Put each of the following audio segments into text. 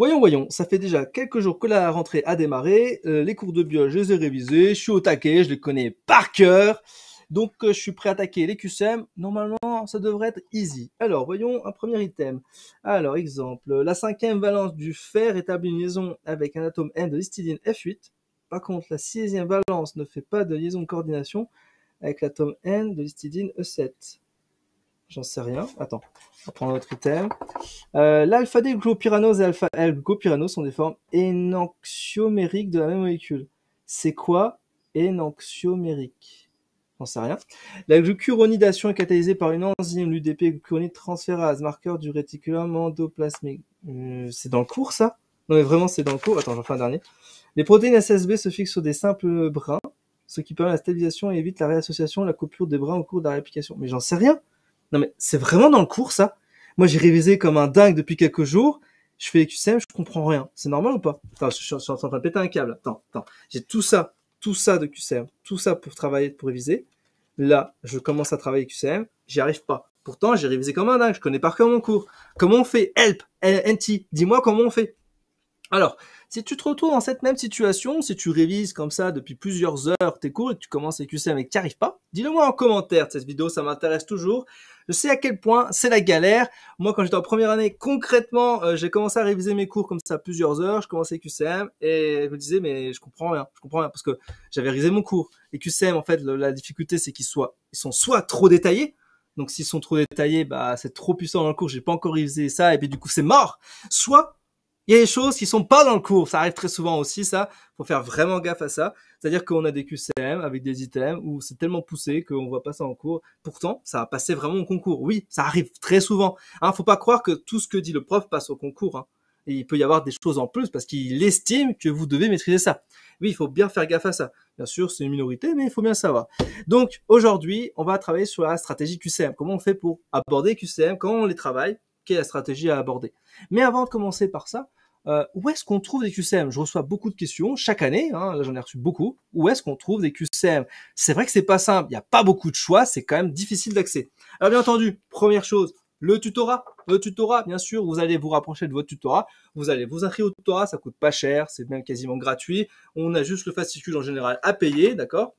Voyons, voyons, ça fait déjà quelques jours que la rentrée a démarré. Euh, les cours de bio, je les ai révisés, je suis au taquet, je les connais par cœur. Donc, euh, je suis prêt à attaquer les QCM. E Normalement, ça devrait être easy. Alors, voyons un premier item. Alors, exemple, la cinquième valence du fer établit une liaison avec un atome N de histidine F8. Par contre, la sixième valence ne fait pas de liaison de coordination avec l'atome N de histidine E7. J'en sais rien. Attends, on va prendre autre item. Euh, l'alpha D glopyranos et alpha L sont des formes énanxiomériques de la même molécule. C'est quoi énanxiomérique J'en sais rien. La glucuronidation est catalysée par une enzyme, l'UDP glucuronide transférase, marqueur du réticulum endoplasmique. Euh, c'est dans le cours ça Non mais vraiment c'est dans le cours. Attends, j'en fais un dernier. Les protéines SSB se fixent sur des simples brins, ce qui permet la stabilisation et évite la réassociation, la coupure des brins au cours de la réplication. Mais j'en sais rien non mais c'est vraiment dans le cours ça Moi j'ai révisé comme un dingue depuis quelques jours, je fais les QCM, je comprends rien. C'est normal ou pas Attends, je, suis en train de péter un câble. Attends, attends. J'ai tout ça, tout ça de QCM, tout ça pour travailler, pour réviser. Là, je commence à travailler QCM, j'y arrive pas. Pourtant, j'ai révisé comme un dingue, je connais par cœur mon cours. Comment on fait Help, NT, dis-moi comment on fait. Alors, si tu te retrouves dans cette même situation, si tu révises comme ça depuis plusieurs heures tes cours et tu commences à QCM et que tu n'y arrives pas, dis-le moi en commentaire de cette vidéo, ça m'intéresse toujours. Je sais à quel point c'est la galère. Moi, quand j'étais en première année, concrètement, euh, j'ai commencé à réviser mes cours comme ça plusieurs heures. Je commençais QCM et je me disais, mais je comprends rien, je comprends rien parce que j'avais révisé mon cours. Et QCM, en fait, la difficulté, c'est qu'ils soient, ils sont soit trop détaillés, donc s'ils sont trop détaillés, bah c'est trop puissant dans le cours, j'ai pas encore révisé ça et puis du coup c'est mort. Soit il y a des choses qui sont pas dans le cours. Ça arrive très souvent aussi, ça. Faut faire vraiment gaffe à ça. C'est-à-dire qu'on a des QCM avec des items où c'est tellement poussé qu'on voit pas ça en cours. Pourtant, ça va passer vraiment au concours. Oui, ça arrive très souvent. Hein, faut pas croire que tout ce que dit le prof passe au concours. Hein. il peut y avoir des choses en plus parce qu'il estime que vous devez maîtriser ça. Oui, il faut bien faire gaffe à ça. Bien sûr, c'est une minorité, mais il faut bien savoir. Donc, aujourd'hui, on va travailler sur la stratégie QCM. Comment on fait pour aborder QCM Comment on les travaille quelle la stratégie à aborder. Mais avant de commencer par ça, euh, où est-ce qu'on trouve des QCM Je reçois beaucoup de questions chaque année, hein, là j'en ai reçu beaucoup. Où est-ce qu'on trouve des QCM C'est vrai que c'est pas simple, il n'y a pas beaucoup de choix, c'est quand même difficile d'accès. Alors bien entendu, première chose, le tutorat. Le tutorat, bien sûr, vous allez vous rapprocher de votre tutorat, vous allez vous inscrire au tutorat, ça coûte pas cher, c'est bien quasiment gratuit. On a juste le fascicule en général à payer, d'accord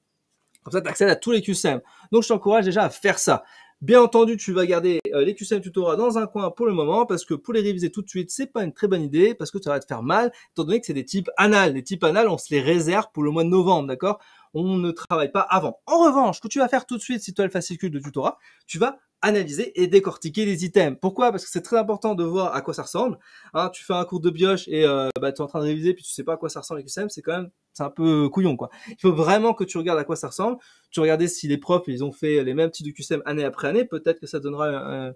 Comme ça, tu accèdes à tous les QCM. Donc je t'encourage déjà à faire ça. Bien entendu, tu vas garder euh, les QCM tutorat dans un coin pour le moment parce que pour les réviser tout de suite, c'est pas une très bonne idée parce que ça va te faire mal étant donné que c'est des types anal. Les types anal, on se les réserve pour le mois de novembre, d'accord on ne travaille pas avant. En revanche, ce que tu vas faire tout de suite si tu as le fascicule de tutorat, tu vas analyser et décortiquer les items. Pourquoi Parce que c'est très important de voir à quoi ça ressemble. Hein, tu fais un cours de bioche et euh, bah, tu es en train de réviser puis tu sais pas à quoi ça ressemble les QCM, c'est quand même c'est un peu couillon quoi. Il faut vraiment que tu regardes à quoi ça ressemble. Tu regardes si les profs ils ont fait les mêmes types de QCM année après année, peut-être que ça donnera un,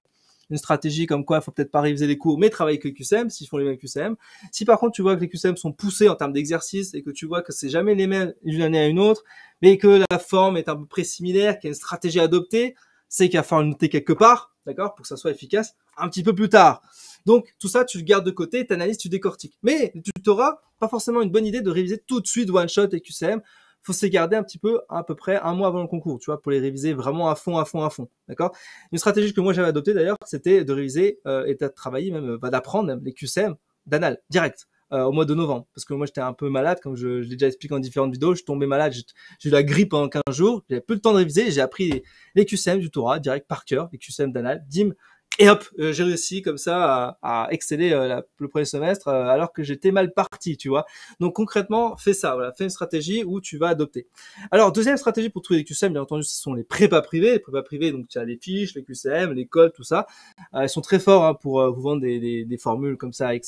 une stratégie comme quoi il faut peut-être pas réviser les cours, mais travailler avec les QCM s'ils font les mêmes QCM. Si par contre tu vois que les QCM sont poussés en termes d'exercice et que tu vois que c'est jamais les mêmes d'une année à une autre, mais que la forme est à peu près similaire, qu'il y a une stratégie adoptée, c'est qu'il va falloir noter quelque part, d'accord, pour que ça soit efficace un petit peu plus tard. Donc tout ça, tu le gardes de côté, tu analyses, tu décortiques. Mais tu n'auras pas forcément une bonne idée de réviser tout de suite one shot et QCM faut se garder un petit peu à peu près un mois avant le concours, tu vois, pour les réviser vraiment à fond, à fond, à fond. D'accord Une stratégie que moi j'avais adoptée d'ailleurs, c'était de réviser euh, et de travailler même, euh, bah, d'apprendre même les QCM d'anal direct. Euh, au mois de novembre parce que moi j'étais un peu malade comme je, l'ai déjà expliqué en différentes vidéos je tombais malade j'ai eu la grippe pendant 15 jours j'avais peu le temps de réviser j'ai appris les, les QCM du Torah direct par cœur les QCM d'anal dim et hop, euh, j'ai réussi comme ça à, exceller euh, le premier semestre euh, alors que j'étais mal parti, tu vois. Donc concrètement, fais ça, voilà, fais une stratégie où tu vas adopter. Alors deuxième stratégie pour trouver des QCM, bien entendu, ce sont les prépas privés. Les prépas privés, donc tu as les fiches, les QCM, les codes, tout ça. ils sont très forts hein, pour vous vendre des, formules comme ça, avec,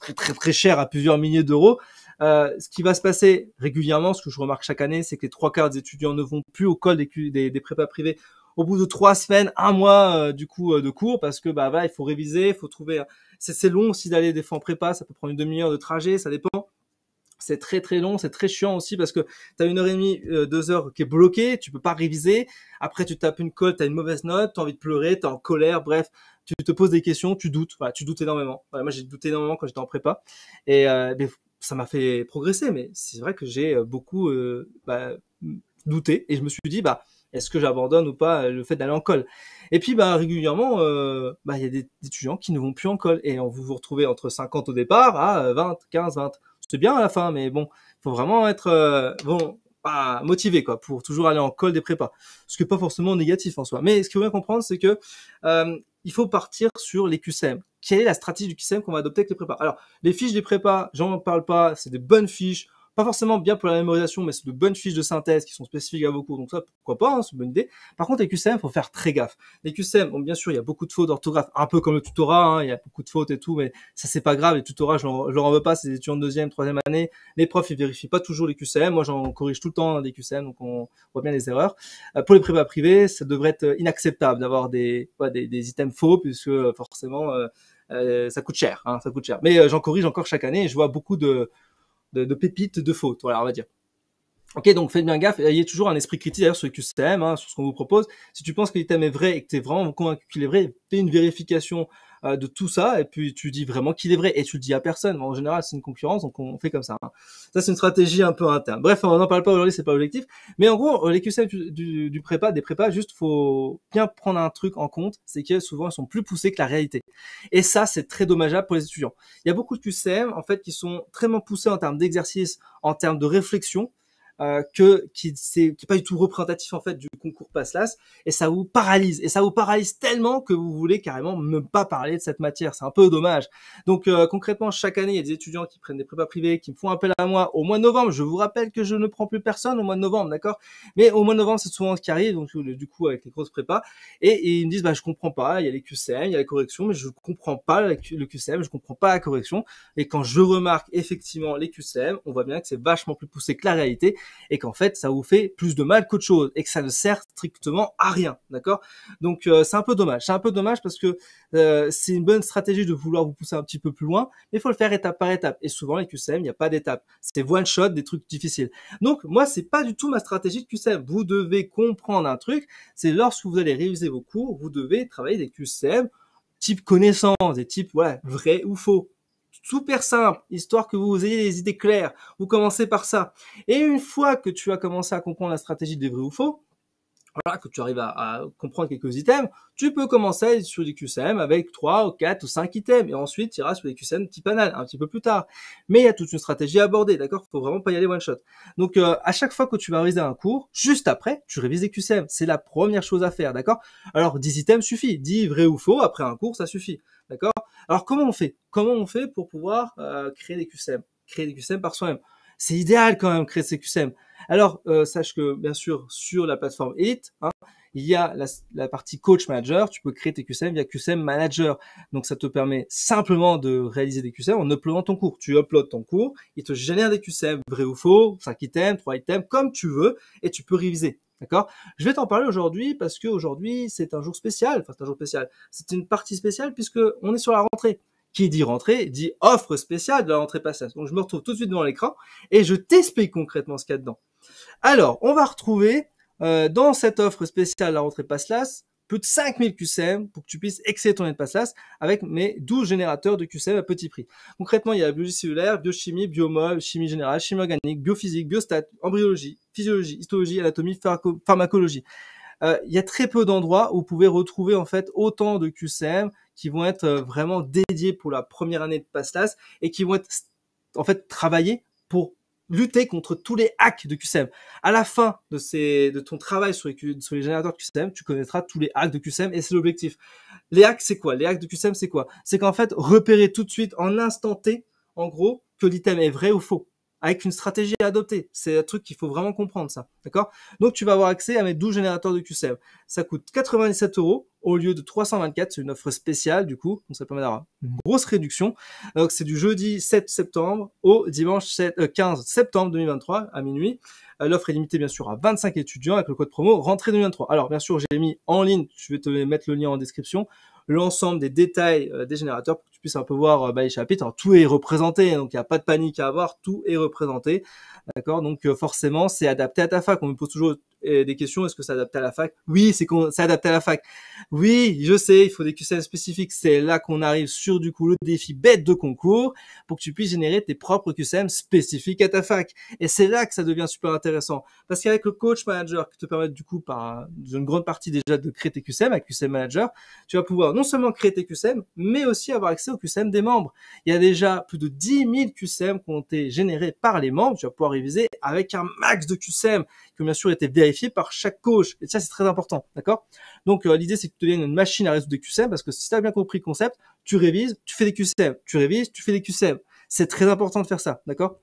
très très très cher à plusieurs milliers d'euros. ce qui va se passer régulièrement, ce que je remarque chaque année, c'est que les trois quarts des étudiants ne vont plus au col des, des, des prépas privés au bout de trois semaines, un mois euh, du coup euh, de cours parce que bah il faut réviser, il faut trouver. C'est long aussi d'aller des fois en prépa, ça peut prendre une demi-heure de trajet, ça dépend. C'est très très long, c'est très chiant aussi parce que tu as une heure et demie, euh, deux heures qui est bloquée, tu peux pas réviser. Après tu tapes une colle, as une mauvaise note, as envie de pleurer, es en colère, bref, tu te poses des questions, tu doutes, tu doutes énormément. moi j'ai douté énormément quand j'étais en prépa et ça m'a fait progresser, mais c'est vrai que j'ai beaucoup bah, douté et je me suis dit bah est-ce que j'abandonne ou pas euh, le fait d'aller en col Et puis bah régulièrement, euh, bah, il y a des, étudiants qui ne vont plus en col et on vous vous retrouvez entre 50 au départ à 20, 15, 20. C'est bien à la fin, mais bon, faut vraiment être euh, bon motivé quoi pour toujours aller en col des prépas, ce qui est pas forcément négatif en soi. Mais ce qu'il faut bien comprendre, c'est que il faut partir sur les QCM. Quelle est la stratégie du QCM qu'on va adopter avec les prépas Alors, les fiches des prépas, j'en parle pas, c'est des bonnes fiches pas forcément bien pour la mémorisation, mais c'est de bonnes fiches de synthèse qui sont spécifiques à vos cours. Donc ça, pourquoi pas, hein, c'est une bonne idée. Par contre, les QCM, faut faire très gaffe. Les QCM, bon, bien sûr, il y a beaucoup de fautes d'orthographe, un peu comme le tutorat, hein, il y a beaucoup de fautes et tout, mais ça c'est pas grave. Les tutorats, je leur, en veux pas, c'est des étudiants de deuxième, troisième année. Les profs, ils vérifient pas toujours les QCM. Moi, j'en corrige tout le temps hein, des QCM, donc on voit bien les erreurs. Euh, pour les prépas privés, ça devrait être inacceptable d'avoir des, des, items faux, puisque euh, forcément, euh, ça coûte cher, ça coûte cher. Mais j'en corrige encore chaque année. Et je vois beaucoup de de, pépites de fautes, voilà, on va dire. Ok, donc faites bien gaffe, ayez toujours un esprit critique d'ailleurs sur le QCM, hein, sur ce qu'on vous propose. Si tu penses que l'item est vrai et que tu es vraiment convaincu qu'il est vrai, fais une vérification euh, de tout ça, et puis tu dis vraiment qu'il est vrai, et tu le dis à personne. En général, c'est une concurrence, donc on fait comme ça. Hein. Ça, c'est une stratégie un peu interne. Bref, on n'en parle pas aujourd'hui, c'est pas objectif. Mais en gros, les QCM du, prépa, des prépas, juste faut bien prendre un truc en compte, c'est que souvent, elles sont plus poussés que la réalité. Et ça, c'est très dommageable pour les étudiants. Il y a beaucoup de QCM, en fait, qui sont très poussés en termes d'exercice, en termes de réflexion, euh, que qui c'est qui pas du tout représentatif en fait du concours Passlas et ça vous paralyse et ça vous paralyse tellement que vous voulez carrément ne pas parler de cette matière c'est un peu dommage donc euh, concrètement chaque année il y a des étudiants qui prennent des prépas privés qui me font appel à moi au mois de novembre je vous rappelle que je ne prends plus personne au mois de novembre d'accord mais au mois de novembre c'est souvent ce qui arrive donc euh, du coup avec les grosses prépas et, ils me disent bah je comprends pas il y a les QCM il y a la correction, mais je comprends pas le QCM je comprends pas la correction et quand je remarque effectivement les QCM on voit bien que c'est vachement plus poussé que la réalité et qu'en fait ça vous fait plus de mal qu'autre chose et que ça ne sert strictement à rien, d'accord Donc euh, c'est un peu dommage, c'est un peu dommage parce que euh, c'est une bonne stratégie de vouloir vous pousser un petit peu plus loin, mais il faut le faire étape par étape et souvent les QCM, il n'y a pas d'étape, c'est one shot, des trucs difficiles. Donc moi c'est pas du tout ma stratégie de QCM. Vous devez comprendre un truc, c'est lorsque vous allez réviser vos cours, vous devez travailler des QCM type connaissance, des types ouais, vrai ou faux super simple, histoire que vous ayez les idées claires. Vous commencez par ça. Et une fois que tu as commencé à comprendre la stratégie des vrais ou faux, voilà, que tu arrives à, comprendre quelques items, tu peux commencer sur des QCM avec 3 ou 4 ou 5 items et ensuite tu iras sur des QCM petit anal un petit peu plus tard. Mais il y a toute une stratégie à aborder, d'accord Faut vraiment pas y aller one shot. Donc euh, à chaque fois que tu vas réviser un cours, juste après, tu révises les QCM. C'est la première chose à faire, d'accord Alors 10 items suffit, 10 vrai ou faux après un cours, ça suffit. D'accord alors comment on fait Comment on fait pour pouvoir euh, créer des QCM Créer des QCM par soi-même. C'est idéal quand même créer ces QCM. Alors euh, sache que bien sûr sur la plateforme Elite, hein, il y a la, partie coach manager, tu peux créer tes QCM via QCM manager. Donc ça te permet simplement de réaliser des QCM en uploadant ton cours. Tu uploads ton cours, il te génère des QCM, vrai ou faux, 5 items, 3 items, comme tu veux, et tu peux réviser. D'accord Je vais t'en parler aujourd'hui parce que aujourd'hui c'est un jour spécial. Enfin, c'est un jour spécial. C'est une partie spéciale puisque on est sur la rentrée. Qui dit rentrée dit offre spéciale de la rentrée passage. Donc, je me retrouve tout de suite devant l'écran et je t'explique concrètement ce qu'il y a dedans. Alors, on va retrouver euh, dans cette offre spéciale la rentrée Passelas plus de 5000 QCM pour que tu puisses excéder ton de espace avec mes 12 générateurs de QCM à petit prix. Concrètement, il y a la biologie cellulaire, biochimie, biomol, chimie générale, chimie organique, biophysique, biostat, embryologie, physiologie, histologie, anatomie, pharmacologie. Euh, il y a très peu d'endroits où vous pouvez retrouver en fait autant de QCM qui vont être euh, vraiment dédiés pour la première année de PASLAS et qui vont être en fait travaillés pour lutter contre tous les hacks de QCM. À la fin de, de ton travail sur les, sur générateurs de QCM, tu connaîtras tous les hacks de QCM et c'est l'objectif. Les hacks, c'est quoi Les hacks de QCM, c'est quoi C'est qu'en fait, repérer tout de suite, en instant T, en gros, que l'item est vrai ou faux avec une stratégie à adopter. C'est un truc qu'il faut vraiment comprendre, ça. D'accord Donc, tu vas avoir accès à mes 12 générateurs de QCM. E ça coûte 97 euros au lieu de 324. C'est une offre spéciale, du coup. Donc, ça permet d'avoir une mmh. grosse réduction. Donc, c'est du jeudi 7 septembre au dimanche 15 euh, septembre 2023 à minuit. Euh, l'offre est limitée, bien sûr, à 25 étudiants avec le code promo rentrée 2023. Alors, bien sûr, j'ai mis en ligne, je vais te mettre le lien en description, l'ensemble des détails euh, des générateurs puis un peu voir euh, bah, les chapitres. tout est représenté, hein, donc il n'y a pas de panique à avoir, tout est représenté. D'accord Donc euh, forcément, c'est adapté à ta fac. On me pose toujours euh, des questions, est-ce que c'est adapté à la fac Oui, c'est c'est adapté à la fac. Oui, je sais, il faut des QCM spécifiques. C'est là qu'on arrive sur du coup le défi bête de concours pour que tu puisses générer tes propres QCM spécifiques à ta fac. Et c'est là que ça devient super intéressant. Parce qu'avec le coach manager qui te permet du coup par une grande partie déjà de créer tes QCM, avec QCM manager, tu vas pouvoir non seulement créer tes QCM, mais aussi avoir accès au QCM des membres. Il y a déjà plus de 10 000 QCM qui ont été générés par les membres. Tu vas pouvoir réviser avec un max de QCM qui ont bien sûr été vérifiés par chaque coach. Et ça, c'est très important. D'accord Donc, euh, l'idée, c'est que tu deviennes une machine à résoudre des QCM parce que si tu as bien compris le concept, tu révises, tu fais des QCM, tu révises, tu fais des QCM. C'est très important de faire ça, d'accord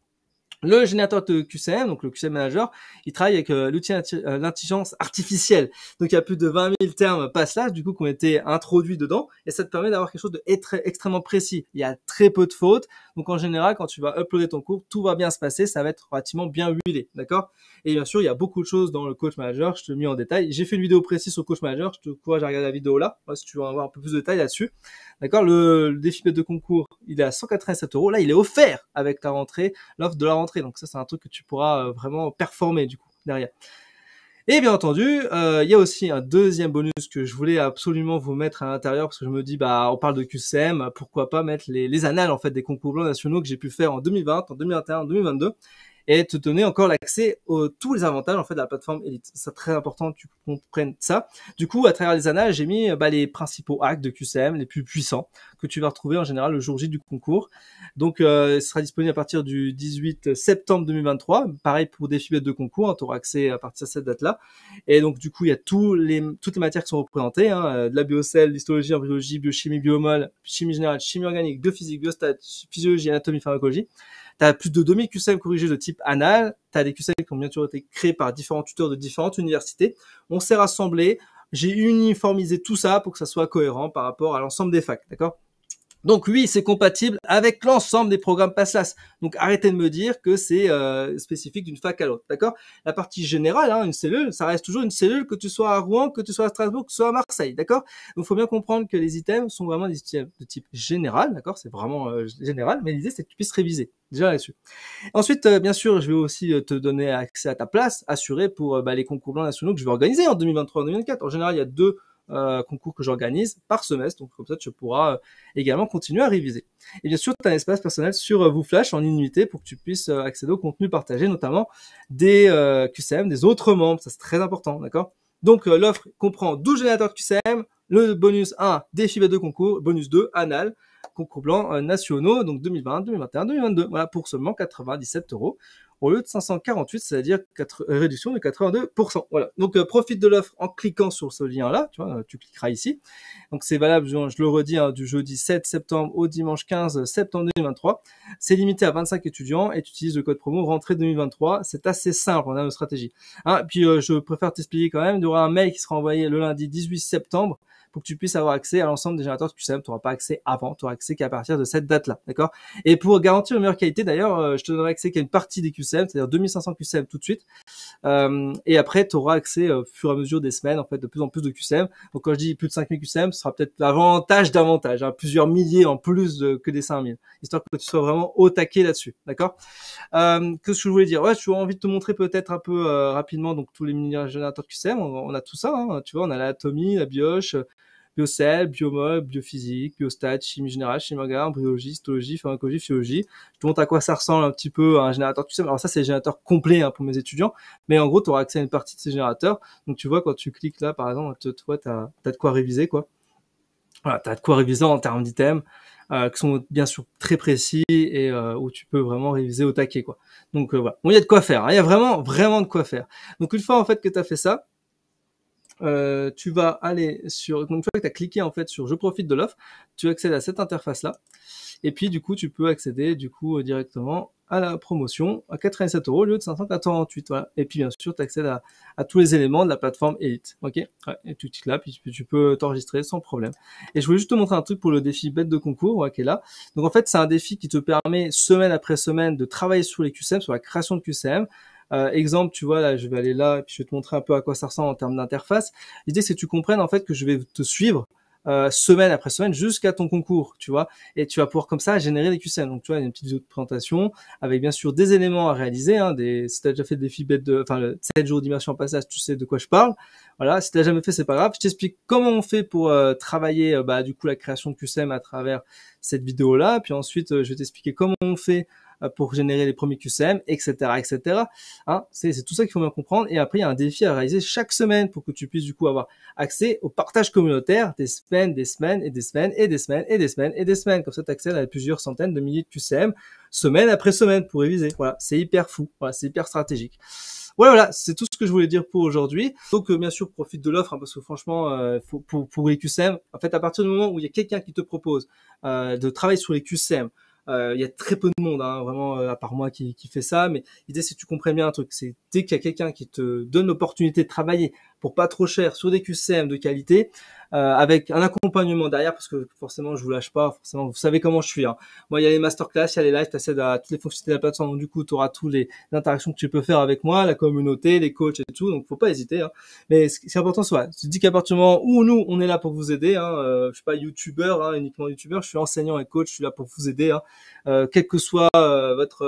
le générateur de QCM, donc le QCM Manager, il travaille avec euh, l'outil euh, l'intelligence artificielle. Donc il y a plus de 20 000 termes passages du coup qui ont été introduits dedans et ça te permet d'avoir quelque chose de extrêmement précis. Il y a très peu de fautes. Donc en général, quand tu vas uploader ton cours, tout va bien se passer, ça va être relativement bien huilé, d'accord Et bien sûr, il y a beaucoup de choses dans le Coach Manager. Je te le mets en détail. J'ai fait une vidéo précise sur Coach Manager. Je te courage à regarder la vidéo là, si tu veux avoir un peu plus de détails là-dessus, d'accord le, défi de concours, il est à 187 euros. Là, il est offert avec ta rentrée, l'offre de la rentrée donc ça, c'est un truc que tu pourras euh, vraiment performer du coup derrière. Et bien entendu, euh, il y a aussi un deuxième bonus que je voulais absolument vous mettre à l'intérieur parce que je me dis, bah, on parle de QCM, pourquoi pas mettre les, annales en fait des concours blancs nationaux que j'ai pu faire en 2020, en 2021, en 2022 et te donner encore l'accès aux tous les avantages en fait de la plateforme Elite. C'est très important que tu comprennes ça. Du coup, à travers les annales, j'ai mis euh, bah, les principaux hacks de QCM les plus puissants que tu vas retrouver en général le jour J du concours. Donc, euh, sera disponible à partir du 18 septembre 2023. Pareil pour des fibres de concours, hein, tu auras accès à partir de cette date-là. Et donc, du coup, il y a tous les, toutes les matières qui sont représentées, hein, euh, de la biocelle, l'histologie, embryologie, biochimie, biomol, chimie générale, chimie organique, biophysique, biostat, physiologie, anatomie, pharmacologie. Tu as plus de 2000 QCM corrigés de type anal, tu as des QCM qui ont bien sûr été créés par différents tuteurs de différentes universités. On s'est rassemblés, j'ai uniformisé tout ça pour que ça soit cohérent par rapport à l'ensemble des facs, d'accord donc oui, c'est compatible avec l'ensemble des programmes PASLAS. Donc arrêtez de me dire que c'est euh, spécifique d'une fac à l'autre, d'accord La partie générale, hein, une cellule, ça reste toujours une cellule, que tu sois à Rouen, que tu sois à Strasbourg, que tu sois à Marseille, d'accord Donc il faut bien comprendre que les items sont vraiment des items de type général, d'accord C'est vraiment euh, général, mais l'idée c'est que tu puisses réviser déjà là-dessus. Ensuite, euh, bien sûr, je vais aussi te donner accès à ta place assurée pour bah, les concours blancs nationaux que je vais organiser en 2023-2024. En général, il y a deux euh, concours que j'organise par semestre. Donc comme ça, tu pourras euh, également continuer à réviser. Et bien sûr, tu as un espace personnel sur euh, en unité pour que tu puisses euh, accéder au contenu partagé, notamment des QCM, des autres membres. Ça, c'est très important, d'accord Donc l'offre comprend 12 générateurs de QCM, le bonus 1, défi B2 concours, bonus 2, anal concours blancs nationaux, donc 2020, 2021, 2022, voilà, pour seulement 97 euros au lieu de 548, c'est-à-dire euh, réduction de 82%. Voilà. Donc euh, profite de l'offre en cliquant sur ce lien-là. Tu vois, euh, tu cliqueras ici. Donc c'est valable, je, le redis, hein, du jeudi 7 septembre au dimanche 15 septembre 2023. C'est limité à 25 étudiants et tu utilises le code promo rentrée 2023. C'est assez simple on a nos stratégie. Hein, puis je préfère t'expliquer quand même. Il y aura un mail qui sera envoyé le lundi 18 septembre pour que tu puisses avoir accès à l'ensemble des générateurs de QCM. Tu n'auras pas accès avant, tu n'auras accès qu'à partir de cette date-là, d'accord Et pour garantir une meilleure qualité, d'ailleurs, je te donnerai accès qu'à une partie des c'est-à-dire 2500 QCM tout de suite. Euh, et après, tu auras accès euh, au fur et à mesure des semaines, en fait, de plus en plus de QCM. Donc quand je dis plus de 5000 QCM, ce sera peut-être l'avantage davantage, hein, plusieurs milliers en plus que des 5000, histoire que tu sois vraiment au taquet là-dessus, d'accord euh, Qu'est-ce que je voulais dire Ouais, tu as envie de te montrer peut-être un peu euh, rapidement donc tous les mini générateurs QCM, on, a tout ça, hein, tu vois, on a l'Atomy, la Bioche, biocell, biomol, biophysique, biostat, chimie générale, chimie organe, biologie, histologie, pharmacologie, physiologie. Je te montre à quoi ça ressemble un petit peu à un générateur seul. Alors ça, c'est le générateur complet hein, pour mes étudiants, mais en gros, tu auras accès à une partie de ces générateurs. Donc tu vois, quand tu cliques là, par exemple, toi, tu as, de quoi réviser, quoi. Voilà, tu as de quoi réviser en termes d'items. Euh, qui sont bien sûr très précis et euh, où tu peux vraiment réviser au taquet quoi. Donc euh, voilà, il y a de quoi faire, hein. il y a vraiment vraiment de quoi faire. Donc une fois en fait que tu as fait ça, euh, tu vas aller sur, donc une que tu as cliqué en fait sur je profite de l'offre, tu accèdes à cette interface là, et puis du coup tu peux accéder du coup euh, directement à la promotion à 87 euros au lieu de 548. Voilà. Et puis bien sûr, tu accèdes à, tous les éléments de la plateforme Elite. Ok Et tu cliques là, puis tu, peux t'enregistrer sans problème. Et je voulais juste te montrer un truc pour le défi bête de concours ouais, qui est là. Donc en fait, c'est un défi qui te permet semaine après semaine de travailler sur les QCM, sur la création de QCM euh, exemple, tu vois, là, je vais aller là, et puis je vais te montrer un peu à quoi ça ressemble en termes d'interface. L'idée, c'est que tu comprennes en fait que je vais te suivre euh, semaine après semaine jusqu'à ton concours, tu vois. Et tu vas pouvoir comme ça générer des QCM. Donc tu vois, une petite vidéo de présentation avec bien sûr des éléments à réaliser. Hein, des, si tu as déjà fait des filles bêtes de, enfin, 7 jours d'immersion en passage, tu sais de quoi je parle. Voilà, si tu jamais fait, c'est pas grave. Je t'explique comment on fait pour euh, travailler bah, du coup la création de QCM à travers cette vidéo-là. Puis ensuite, je vais t'expliquer comment on fait euh, pour générer les premiers QCM, etc., etc. Hein, c'est, c'est tout ça qu'il faut bien comprendre. Et après, il y a un défi à réaliser chaque semaine pour que tu puisses du coup avoir accès au partage communautaire des semaines, des semaines et des semaines et des semaines et des semaines et des semaines. Comme ça, tu accèdes à plusieurs centaines de milliers de QCM semaine après semaine pour réviser. Voilà, c'est hyper fou. Voilà, c'est hyper stratégique. Voilà, voilà, c'est tout ce que je voulais dire pour aujourd'hui. Donc, euh, bien sûr, profite de l'offre hein, parce que franchement, euh, pour, pour les QCM, en fait, à partir du moment où il y a quelqu'un qui te propose euh, de travailler sur les QCM, euh, il y a très peu de monde, hein, vraiment euh, à part moi qui, qui fait ça. Mais l'idée, c'est que tu comprennes bien un truc, c'est dès qu'il y a quelqu'un qui te donne l'opportunité de travailler pour pas trop cher sur des QCM de qualité euh, avec un accompagnement derrière parce que forcément je vous lâche pas forcément vous savez comment je suis hein. moi il y a les masterclass il y a les lives accèdes à toutes les fonctionnalités de la plateforme donc, du coup tu auras tous les interactions que tu peux faire avec moi la communauté les coachs et tout donc faut pas hésiter hein. mais ce important soit tu te dis qu'à partir du moment où nous on est là pour vous aider hein, euh, je suis pas youtubeur hein, uniquement youtubeur je suis enseignant et coach je suis là pour vous aider hein. euh, quel que soit votre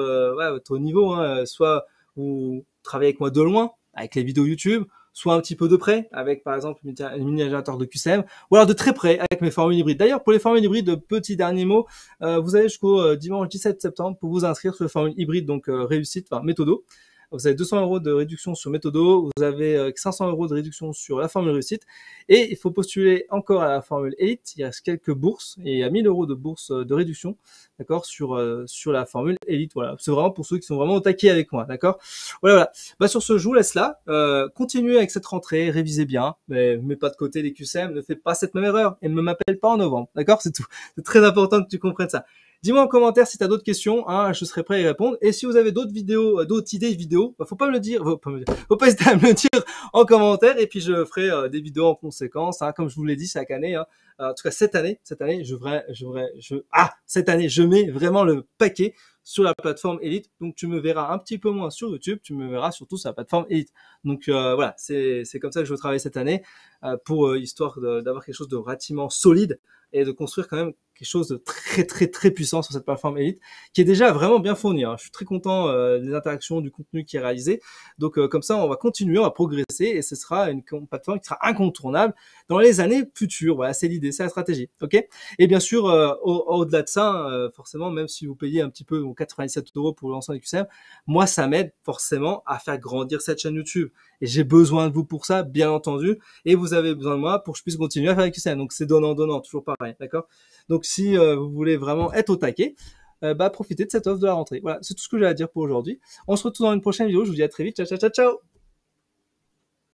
votre niveau soit vous travaillez avec moi de loin avec les vidéos YouTube soit un petit peu de près, avec par exemple une mini-agérateur de QCM, ou alors de très près avec mes formules hybrides. D'ailleurs, pour les formules hybrides, euh, petit dernier mot, euh, vous avez jusqu'au euh, dimanche 17 septembre pour vous inscrire sur les formules hybride, donc réussite enfin méthodo vous avez 200 euros de réduction sur Méthodo, vous avez 500 euh, euros de réduction sur la formule réussite, et il faut postuler encore à la formule Elite, il reste quelques bourses, et il y a 1000 euros de bourse euh, de réduction, d'accord, sur, euh, sur la formule Elite. voilà, c'est vraiment pour ceux qui sont vraiment au taquet avec moi, d'accord Voilà, voilà, bah, sur ce, je vous laisse là, euh, continuez avec cette rentrée, révisez bien, mais ne mettez pas de côté les QCM, ne faites pas cette même erreur, et ne m'appelle pas en novembre, d'accord C'est tout, c'est très important que tu comprennes ça. Dis-moi en commentaire si tu as d'autres questions, hein, je serai prêt à y répondre. Et si vous avez d'autres vidéos, euh, d'autres idées de vidéos, bah, faut pas me le dire, faut pas, faut pas hésiter à me le dire en commentaire et puis je ferai euh, des vidéos en conséquence. Hein, comme je vous l'ai dit chaque année, hein. Euh, en tout cas cette année, cette année, je voudrais je voudrais. je ah cette année, je mets vraiment le paquet sur la plateforme Elite. Donc tu me verras un petit peu moins sur YouTube, tu me verras surtout sur la plateforme Elite. Donc voilà, c'est comme ça que je veux travailler cette année pour histoire d'avoir quelque chose de relativement solide et de construire quand même quelque chose de très très très puissant sur cette plateforme Elite, qui est déjà vraiment bien fournie. Hein. Je suis très content euh, des interactions, du contenu qui est réalisé. Donc euh, comme ça, on va continuer, on va progresser et ce sera une plateforme qui sera incontournable dans les années futures. Voilà, c'est l'idée, c'est la stratégie. Ok Et bien sûr, euh, au-delà de ça, hein, forcément, même si vous payez un petit peu, 97 euros pour l'ensemble des QCM, moi ça m'aide forcément à faire grandir cette chaîne YouTube. Et j'ai besoin de vous pour ça, bien entendu. Et vous avez besoin de moi pour que je puisse continuer à faire les QCM. Donc c'est donnant donnant, toujours pareil, d'accord Donc si euh, vous voulez vraiment être au taquet, euh, bah, profitez de cette offre de la rentrée. Voilà, c'est tout ce que j'ai à dire pour aujourd'hui. On se retrouve dans une prochaine vidéo. Je vous dis à très vite. Ciao, ciao, ciao, ciao